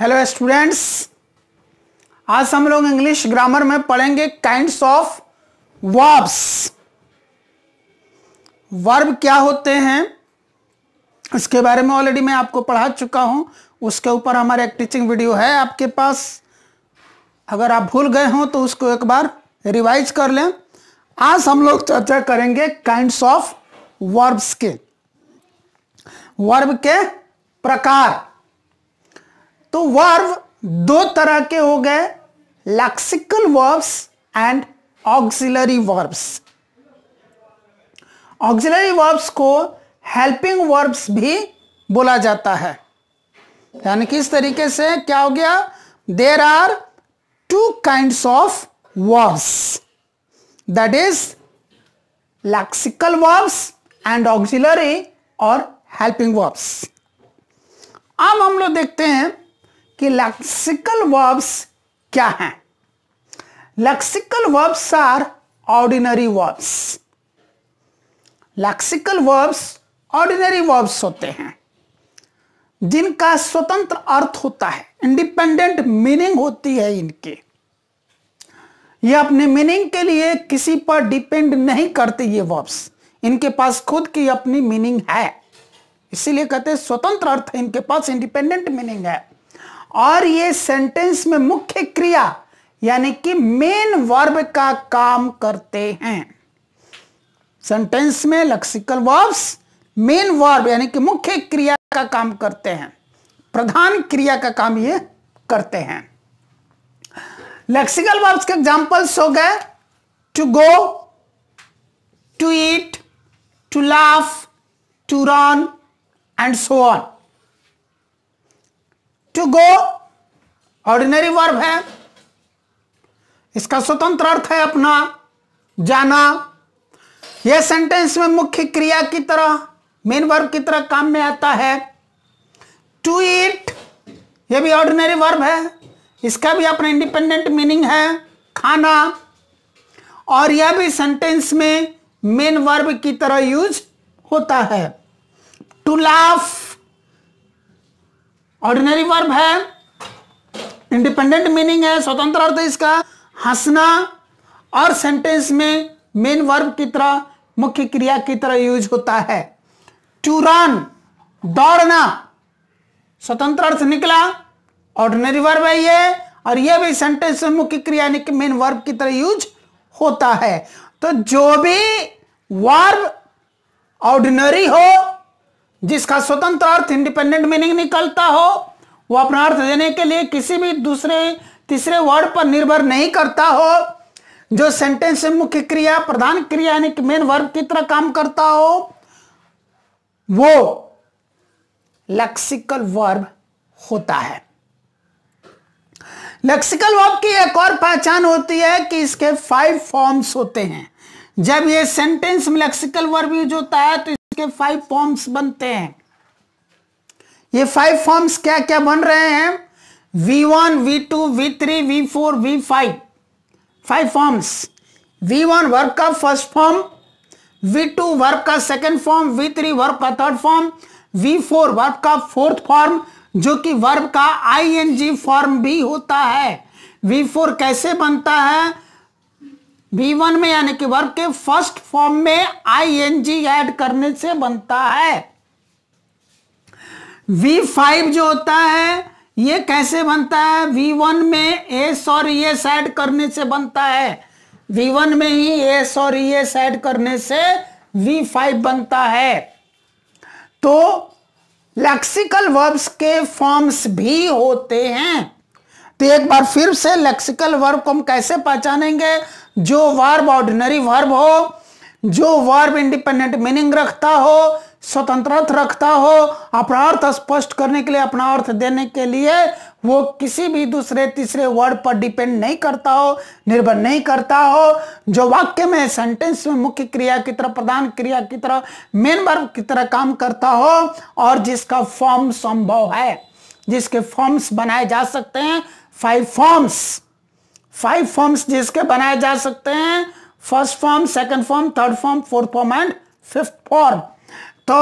hello students आज हम लोग इंग्लिश ग्रामर में पढ़ेंगे काइंड्स ऑफ वर्ब्स वर्ब क्या होते हैं इसके बारे में ऑलरेडी मैं आपको पढ़ा चुका हूं उसके ऊपर हमारा एक टीचिंग वीडियो है आपके पास अगर आप भूल गए हो तो उसको एक बार रिवाइज कर लें आज हम लोग चर्चा करेंगे काइंड्स ऑफ वर्ब्स के वर्ब के प्रकार तो वर्ब दो तरह के हो गए lexical verbs and auxiliary verbs auxiliary verbs को हेल्पिंग वर्ब्स भी बोला जाता है यानी कि इस तरीके से क्या हो गया there are two kind of verbs that is lexical verbs and auxiliary और हेल्पिंग वर्ब्स अब हम लोग देखते हैं कि लैक्सिकल वर्ब्स क्या हैं lexical verbs are ordinary verbs lexical verbs ordinary verbs होते हैं जिनका स्वतंत्र अर्थ होता है इंडिपेंडेंट मीनिंग होती है इनके ये अपने मीनिंग के लिए किसी पर डिपेंड नहीं करते ये वर्ब्स इनके पास खुद की अपनी मीनिंग है इसीलिए कहते हैं स्वतंत्र अर्थ इनके पास इंडिपेंडेंट मीनिंग है और ये सेंटेंस में मुख्य क्रिया यानी कि मेन वर्ब का काम करते हैं सेंटेंस में लक्सिकल वर्ब्स मेन वर्ब यानी कि मुख्य क्रिया का काम करते हैं प्रधान क्रिया का काम ये करते हैं लेक्सिकल वर्ब्स के एग्जांपल्स हो गए to go to eat to laugh to run and so on to go ordinary verb है इसका स्वतंत्र अर्थ है अपना जाना यह सेंटेंस में मुख्य क्रिया की तरह मेन वर्ब की तरह काम में आता है टू ईट यह भी ऑर्डिनरी वर्ब है इसका भी अपना इंडिपेंडेंट मीनिंग है खाना और यह भी सेंटेंस में मेन वर्ब की तरह यूज होता है टू लाफ ऑर्डिनरी वर्ब है इंडिपेंडेंट मीनिंग है स्वतंत्र अर्थ है इसका हंसना और सेंटेंस में मेन वर्ब की तरह मुख्य क्रिया की तरह यूज होता है टू रन दौड़ना स्वतंत्र अर्थ निकला ऑर्डिनरी वर्ब है ये और ये भी सेंटेंस में मुख्य क्रिया मेन वर्ब की तरह यूज होता है तो जो भी वर्ब ऑर्डिनरी हो जिसका स्वतंत्र अर्थ इंडिपेंडेंट मीनिंग निकलता हो वो अपना अर्थ देने के लिए किसी भी दूसरे तीसरे वर्ड पर निर्भर नहीं करता हो जो सेंटेंस में मुख्य क्रिया प्रधान क्रिया यानी कि मेन वर्ब की तरह काम करता हो वो लेक्सिकल वर्ब होता है लेक्सिकल वर्ब की एक और पहचान होती है कि इसके फाइव फॉर्म्स होते हैं जब ये सेंटेंस में लेक्सिकल वर्ब यूज होता है तो के फाइव फॉर्म्स बनते हैं ये फाइव फॉर्म्स क्या क्या बन रहे हैं V one V two V three V four V five five forms V one verb का first form V two verb का second form V three verb का third form V four verb का fourth form जो कि verb का I N G form भी होता है वी फोर कैसे बनता है बी वन में यानी कि वर्ब के फर्स्ट फॉर्म में आई एन जी एड करने से बनता है वी फाइव जो होता है ये कैसे बनता है वी वन में एस और एस एड करने से बनता है वी वन में ही एस और एस एड करने से वी फाइव बनता है तो लेक्सिकल वर्ब्स के फॉर्म्स भी होते हैं तो एक बार फिर से लेक्सिकल वर्ब को हम कैसे पहचानेंगे जो वर्ब ऑर्डिनरी वर्ब हो जो वर्ब इंडिपेंडेंट मीनिंग रखता हो स्वतंत्र रखता हो अपना अर्थ स्पष्ट करने के लिए अपना अर्थ देने के लिए वो किसी भी दूसरे तीसरे वर्ड पर डिपेंड नहीं करता हो निर्भर नहीं करता हो जो वाक्य में सेंटेंस में मुख्य क्रिया की तरह प्रधान क्रिया की तरह मेन वर्ब की तरह काम करता हो और जिसका फॉर्म संभव है जिसके फॉर्म्स बनाए जा सकते हैं फाइव फॉर्म्स फाइव फॉर्म्स जिसके बनाए जा सकते हैं first form second form third form fourth form and fifth form तो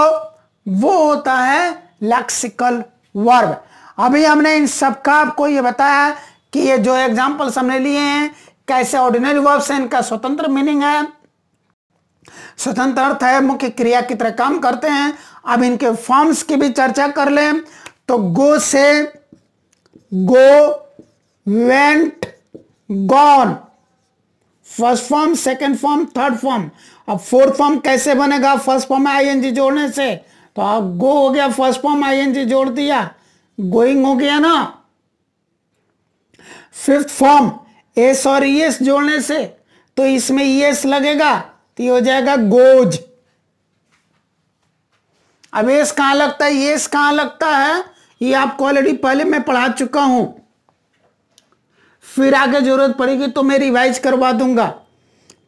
वो होता है लैक्सिकल वर्ब अभी हमने इन सब का आपको ये बताया कि ये जो एग्जाम्पल्स हमने लिए हैं कैसे ऑर्डिनरी वर्ब से इनका स्वतंत्र मीनिंग है स्वतंत्र अर्थ है मुख्य क्रिया की तरह काम करते हैं अब इनके फॉर्म्स की भी चर्चा कर लें तो गो से go went gone first form second form third form अब फोर्थ फॉर्म कैसे बनेगा फर्स्ट फॉर्म में आईएनजी जोड़ने से तो अब गो हो गया फर्स्ट फॉर्म आईएनजी जोड़ दिया गोइंग हो गया ना फिफ्थ फॉर्म एस और ईएस जोड़ने से तो इसमें ईएस लगेगा तो ये हो जाएगा गोज अब एस कहां लगता है ये कहां लगता है ये आपको ऑलरेडी पहले मैं पढ़ा चुका हूं फिर आगे जरूरत पड़ेगी तो मैं रिवाइज करवा दूंगा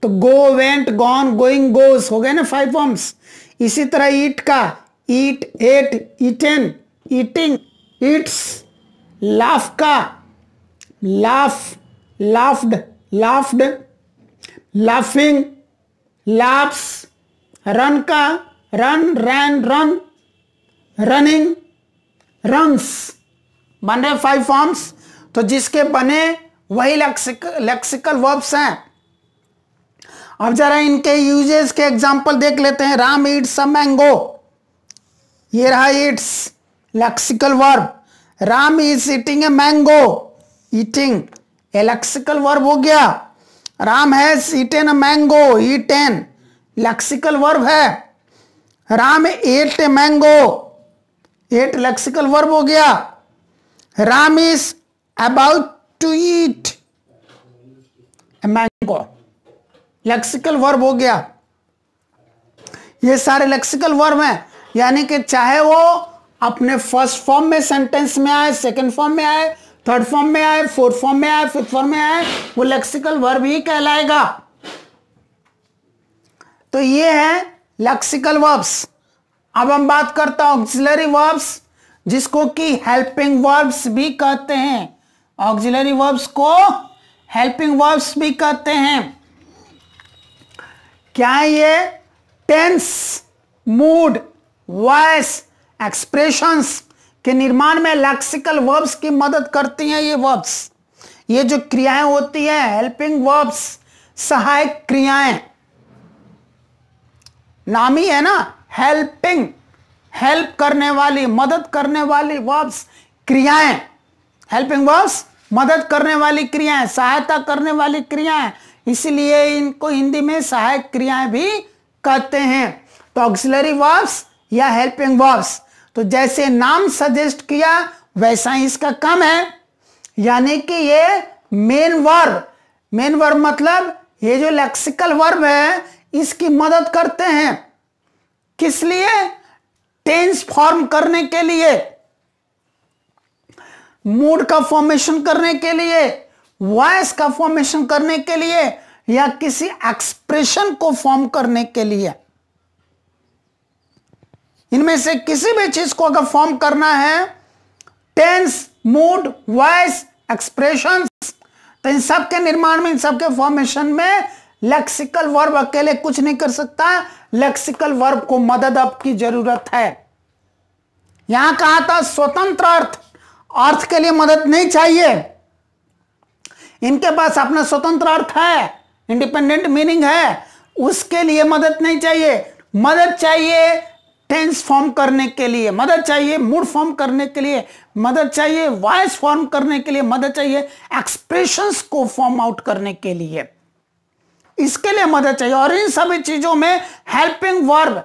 तो go went gone going goes हो गए ना फाइव फॉर्म्स इसी तरह ईट का eat ate eaten eating eats laugh का laugh laughed laughed laughing laughs run का run ran run running runs बन रहे फाइव फॉर्म्स तो जिसके बने वही लेक्सिक लेक्सिकल वर्ब्स हैं अब जरा इनके यूजेस के एग्जाम्पल देख लेते हैं राम ईट्स अ मैंगो ये रहा it's lexical verb Ram is eating a mango eating a lexical verb हो गया Ram has eaten a mango eaten lexical verb है Ram ate a mango ate lexical verb हो गया Ram is about to eat a mango lexical verb हो गया ये सारे lexical verb हैं यानी कि चाहे वो अपने फर्स्ट फॉर्म में सेंटेंस में आए सेकंड फॉर्म में आए थर्ड फॉर्म में आए फोर्थ फॉर्म में आए फिफ्थ फॉर्म में आए वो लेक्सिकल वर्ब ही कहलाएगा तो ये है लेक्सिकल वर्ब्स अब हम बात करते हैं ऑक्सिलरी वर्ब्स जिसको कि हेल्पिंग वर्ब्स भी कहते हैं ऑक्सिलरी वर्ब्स को हेल्पिंग वर्ब्स भी कहते हैं क्या ये टेंस मूड वॉइस एक्सप्रेशंस के निर्माण में लैक्सिकल वर्ब्स की मदद करती हैं ये वर्ब्स ये जो क्रियाएं होती हैं हेल्पिंग वर्ब्स सहायक क्रियाएं नाम ही है ना हेल्पिंग हेल्प करने वाली मदद करने वाली वर्ब्स क्रियाएं हेल्पिंग वर्ब्स मदद करने वाली क्रियाएं सहायता करने वाली क्रियाएं इसलिए इनको हिंदी में सहायक क्रियाएं भी कहते हैं तो ऑक्सिलरी वर्ब्स या हेल्पिंग वर्ब्स तो जैसे नाम सजेस्ट किया वैसा ही इसका काम है यानी कि ये मेन वर्ब मेन वर्ब मतलब ये जो लेक्सिकल वर्ब है इसकी मदद करते हैं किस लिए टेंस फॉर्म करने के लिए मूड का फॉर्मेशन करने के लिए वॉइस का फॉर्मेशन करने के लिए या किसी एक्सप्रेशन को फॉर्म करने के लिए इनमें से किसी भी चीज को अगर फॉर्म करना है टेंस मूड वॉइस एक्सप्रेशन तो इन सब के निर्माण में इन सब के फॉर्मेशन में लेक्सिकल वर्ब अकेले कुछ नहीं कर सकता लेक्सिकल वर्ब को मदद आपकी जरूरत है यहां कहा था स्वतंत्र अर्थ अर्थ के लिए मदद नहीं चाहिए इनके पास अपना स्वतंत्र अर्थ है इंडिपेंडेंट मीनिंग है उसके लिए मदद नहीं चाहिए मदद चाहिए टेंस फॉर्म करने के लिए मदद चाहिए मूड फॉर्म करने के लिए मदद चाहिए वॉइस फॉर्म करने के लिए मदद चाहिए एक्सप्रेशंस को फॉर्म आउट करने के लिए इसके लिए मदद चाहिए और इन सभी चीजों में हेल्पिंग वर्ब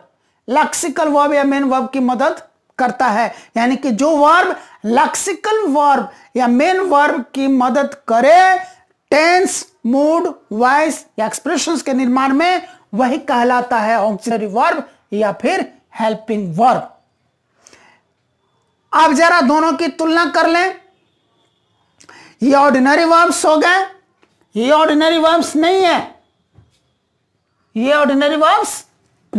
लक्सिकल वर्ब या मेन वर्ब की मदद करता है यानी कि जो वर्ब लक्सिकल वर्ब या मेन वर्ब की मदद करे टेंस मूड वॉइस या एक्सप्रेशंस के निर्माण में वही कहलाता है ऑक्सिलरी वर्ब या फिर हेल्पिंग वर्ब आप जरा दोनों की तुलना कर लें ये ऑर्डिनरी वर्ब्स हो गए ये ऑर्डिनरी वर्ब्स नहीं है ये ऑर्डिनरी वर्ब्स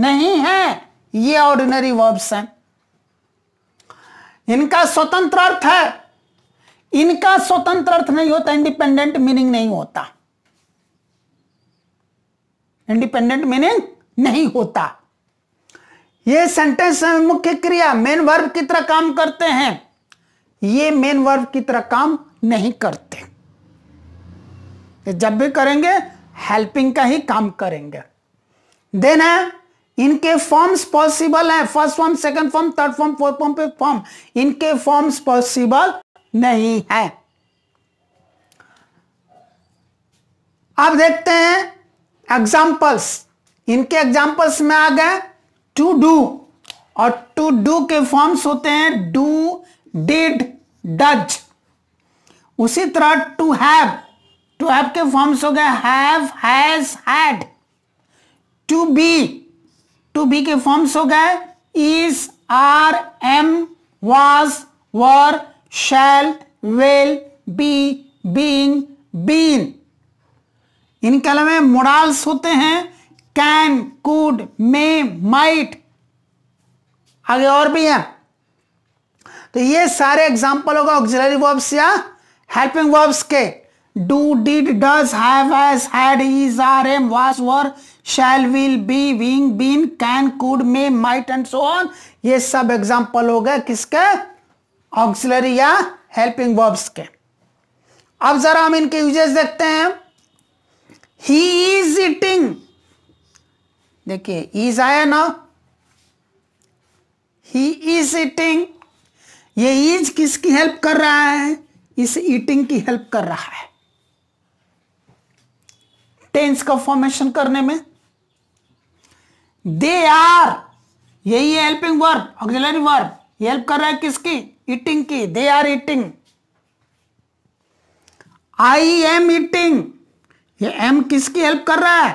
नहीं है ये ऑर्डिनरी वर्ब्स हैं इनका स्वतंत्र अर्थ है इनका स्वतंत्र अर्थ नहीं होता इंडिपेंडेंट मीनिंग नहीं होता इंडिपेंडेंट मीनिंग नहीं होता ये सेंटेंस मुख्य क्रिया मेन वर्ब की तरह काम करते हैं ये मेन वर्ब की तरह काम नहीं करते जब भी करेंगे हेल्पिंग का ही काम करेंगे देन है इनके फॉर्म्स पॉसिबल हैं first form second form third form fourth form fifth form इनके फॉर्म्स पॉसिबल नहीं है अब देखते हैं एग्जाम्पल्स इनके एग्जाम्पल्स में आ गए टू डू और टू डू के फॉर्म्स होते हैं डू डिड डज उसी तरह टू हैव टू हैव के फॉर्म्स हो गए have has had to be to be के फॉर्म्स हो गए is are am was were shall will be being been इनके अलावा मोडाल्स होते हैं कैन कूड मे माइट आगे और भी हैं तो ये सारे एग्जाम्पल होगा ऑक्सिलरी वर्ब्स या हेल्पिंग वर्ब्स के do did does have has had is are am was were shall will be being been can could may might and so on ये सब एग्जाम्पल हो गए किसके ऑक्सिलरी या हेल्पिंग वर्ब्स के अब जरा हम इनके यूजेस देखते हैं ही इज इटिंग देखिए इज आया ना ही इज इटिंग ये इज किसकी हेल्प कर रहा है इस ईटिंग की हेल्प कर रहा है टेंस का फॉर्मेशन करने में दे आर यही है helping verb auxiliary verb help कर रहा है किसकी ईटिंग की they are eating I am eating ये एम किसकी हेल्प कर रहा है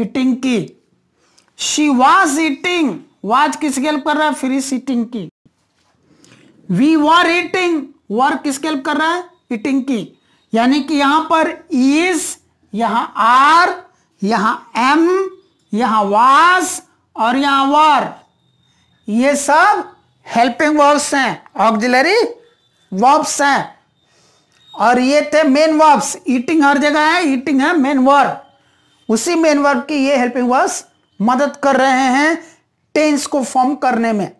ईटिंग की शी वॉज ईटिंग वाज किसकी हेल्प कर रहा है फ्री सीटिंग की वी वर ईटिंग वर किसकी हेल्प कर रहा है ईटिंग की यानी कि यहां पर इज यहां आर यहां एम यहां वास और यहां वार ये सब हेल्पिंग वर्ब्स हैं ऑक्जिलरी वर्ब्स हैं और ये थे मेन वर्ब्स ईटिंग हर जगह है ईटिंग है मेन वर्ब उसी मेन वर्ब की ये हेल्पिंग वर्ब्स मदद कर रहे हैं टेंस को फॉर्म करने में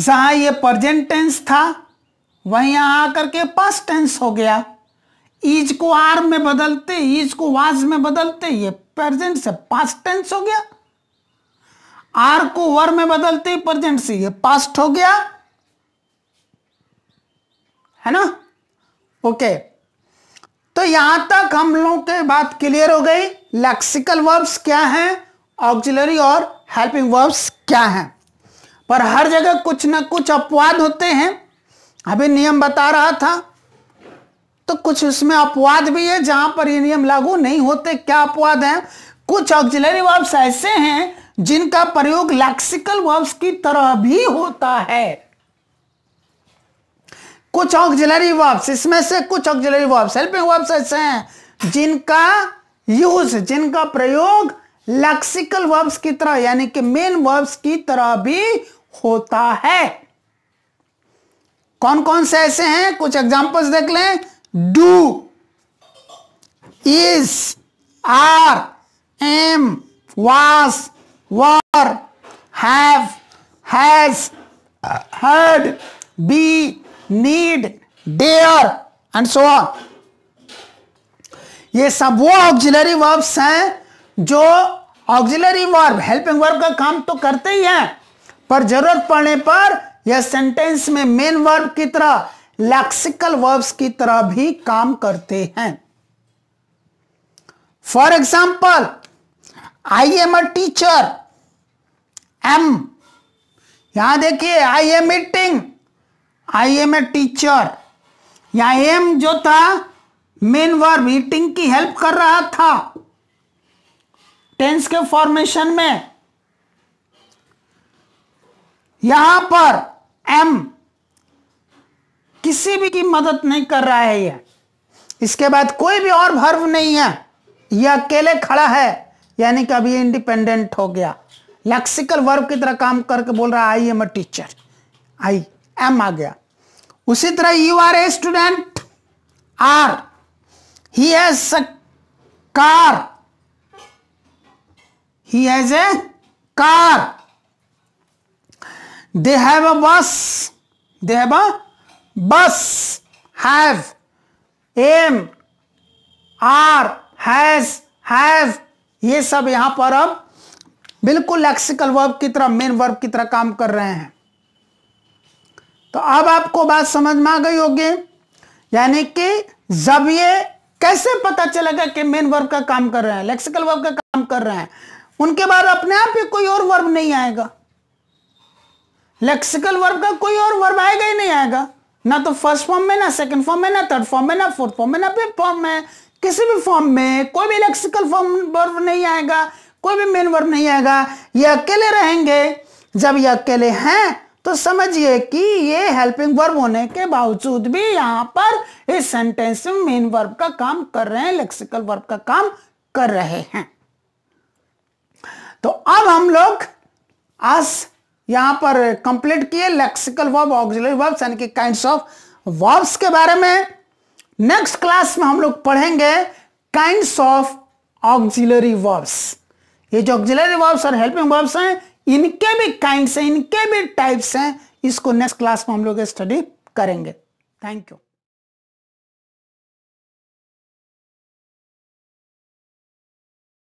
जहां ये प्रेजेंट टेंस था वहीं यहां आकर के पास्ट टेंस हो गया इज को आर में बदलते इज को वाज में बदलते ये प्रेजेंट से पास्ट टेंस हो गया आर को वर में बदलते प्रेजेंट से ये पास्ट हो गया है ना ओके तो यहां तक हम लोगों के बात क्लियर हो गई लैक्सिकल वर्ब्स क्या हैं ऑक्सिलरी और हेल्पिंग वर्ब्स क्या हैं पर हर जगह कुछ ना कुछ अपवाद होते हैं अभी नियम बता रहा था तो कुछ उसमें अपवाद भी है जहां पर ये नियम लागू नहीं होते क्या अपवाद है कुछ ऑक्जिलरी वर्ब्स ऐसे हैं जिनका प्रयोग लैक्सिकल वर्ब्स की तरह भी होता है कुछ ऑक्जिलरी वर्ब्स इसमें से कुछ ऑक्जिलरी वर्ब्स हेल्पिंग वर्ब्स ऐसे हैं जिनका यूज जिनका प्रयोग लैक्सिकल वर्ब्स की तरह यानी कि मेन वर्ब्स की तरह भी होता है कौन कौन से ऐसे हैं कुछ एग्जांपल्स देख लें do is are am was were have has had be need there and so on ये सब वो ऑक्जिलरी वर्ब्स हैं जो ऑक्जिलरी वर्ब हेल्पिंग वर्ब का काम तो करते ही हैं पर जरूरत पड़ने पर यह सेंटेंस में मेन वर्ब की तरह लैक्सिकल वर्ब्स की तरह भी काम करते हैं for example I am a teacher am यहां देखिए I am meeting I am a teacher या एम जो था मेन वर्ब ईटिंग की हेल्प कर रहा था टेंस के फॉर्मेशन में यहां पर एम किसी भी की मदद नहीं कर रहा है यह इसके बाद कोई भी और भर्व नहीं है यह अकेले खड़ा है यानी कि अभी इंडिपेंडेंट हो गया लैक्सिकल वर्ब की तरह काम करके बोल रहा I am a teacher I am आ गया उसी तरह you are a student are he has a car he has a car they have a bus they have a bus have am are has have ये सब यहां पर अब बिल्कुल लेक्सिकल वर्ब की तरह मेन वर्ब की तरह काम कर रहे हैं तो अब आपको बात समझ में आ गई होगी यानी कि जब ये कैसे पता चलेगा कि मेन वर्ब का काम कर रहे हैं लेक्सिकल वर्ब का काम कर रहे हैं उनके बाद अपने आप ही कोई और वर्ब नहीं आएगा लेक्सिकल वर्ब का कोई और वर्ब आएगा ही नहीं आएगा ना तो फर्स्ट फॉर्म में ना सेकंड फॉर्म में ना थर्ड फॉर्म में ना फोर्थ फॉर्म में ना फिफ्थ फॉर्म में किसी भी फॉर्म में कोई भी लेक्सिकल फॉर्म वर्ब नहीं आएगा कोई भी मेन वर्ब नहीं आएगा ये अकेले रहेंगे जब ये अकेले हैं तो समझिए कि ये हेल्पिंग वर्ब होने के बावजूद भी यहाँ पर इस सेंटेंस में मेन वर्ब का काम कर रहे हैं लेक्सिकल वर्ब का काम कर रहे हैं तो अब हम लोग आज यहां पर कंप्लीट किए लेक्सिकल वर्ब ऑक्सिलरी वर्ब्स यानी कि काइंड्स ऑफ वर्ब्स के बारे में नेक्स्ट क्लास में हम लोग पढ़ेंगे काइंड्स ऑफ ऑक्सिलरी वर्ब्स ये जो ऑक्सिलरी वर्ब्स और हेल्पिंग वर्ब्स हैं इनके भी काइंड्स हैं इनके भी टाइप्स हैं इसको नेक्स्ट क्लास में हम लोग स्टडी करेंगे थैंक यू